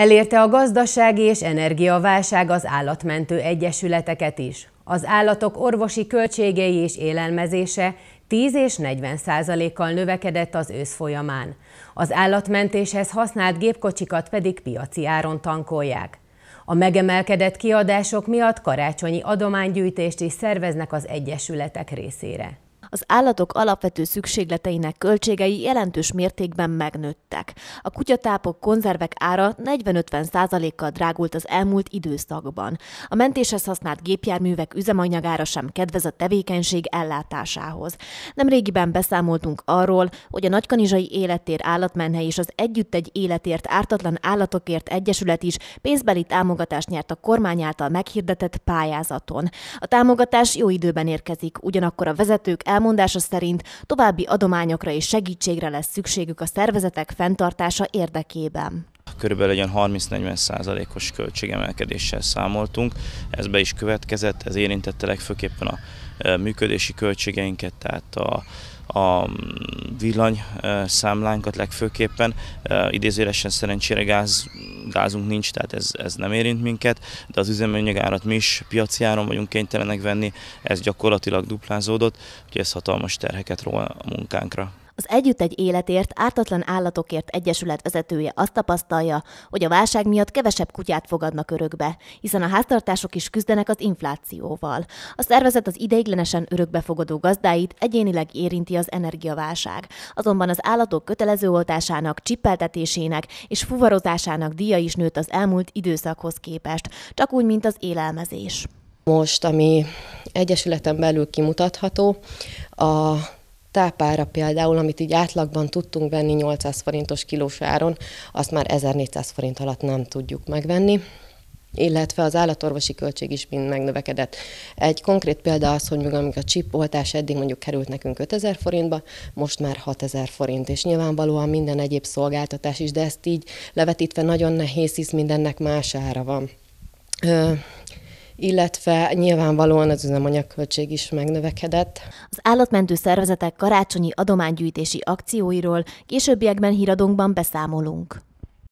Elérte a gazdasági és energiaválság az állatmentő egyesületeket is. Az állatok orvosi költségei és élelmezése 10 és 40 százalékkal növekedett az ősz folyamán. Az állatmentéshez használt gépkocsikat pedig piaci áron tankolják. A megemelkedett kiadások miatt karácsonyi adománygyűjtést is szerveznek az egyesületek részére az állatok alapvető szükségleteinek költségei jelentős mértékben megnőttek. A kutyatápok, konzervek ára 40-50%-kal drágult az elmúlt időszakban. A mentéshez használt gépjárművek üzemanyagára sem kedvez a tevékenység ellátásához. Nemrégiben beszámoltunk arról, hogy a Nagykanizsai Élettér Állatmenhely és az Együtt egy életért ártatlan állatokért egyesület is pénzbeli támogatást nyert a kormány által meghirdetett pályázaton. A támogatás jó időben érkezik, ugyanakkor a vezetők el elmondása szerint további adományokra és segítségre lesz szükségük a szervezetek fenntartása érdekében körülbelül egy 30-40 százalékos költségemelkedéssel számoltunk. Ez be is következett, ez érintette legfőképpen a e, működési költségeinket, tehát a a mm, villany e, számlánkat legfőképpen, e, idézőresen szerencsére gáz gázunk nincs, tehát ez, ez nem érint minket, de az árat mi is piaci áron vagyunk kénytelenek venni, ez gyakorlatilag duplázódott, úgyhogy ez hatalmas terheket ról a munkánkra. Az Együtt egy életért ártatlan állatokért egyesület vezetője azt tapasztalja, hogy a válság miatt kevesebb kutyát fogadnak örökbe, hiszen a háztartások is küzdenek az inflációval. A szervezet az ideiglenesen örökbefogadó gazdáit egyénileg érinti az energiaválság. Azonban az állatok kötelező oltásának, csippeltetésének és fuvarozásának díja is nőtt az elmúlt időszakhoz képest, csak úgy, mint az élelmezés. Most, ami egyesületen belül kimutatható, a tápára például, amit így átlagban tudtunk venni 800 forintos kilós áron, azt már 1400 forint alatt nem tudjuk megvenni illetve az állatorvosi költség is mind megnövekedett. Egy konkrét példa az, hogy amíg a chip eddig mondjuk került nekünk 5000 forintba, most már 6000 forint, és nyilvánvalóan minden egyéb szolgáltatás is, de ezt így levetítve nagyon nehéz, hisz mindennek más ára van. Ö- illetve nyilvánvalóan az üzemanyagköltség is megnövekedett. Az állatmentő szervezetek karácsonyi adománygyűjtési akcióiról későbbiekben híradónkban beszámolunk.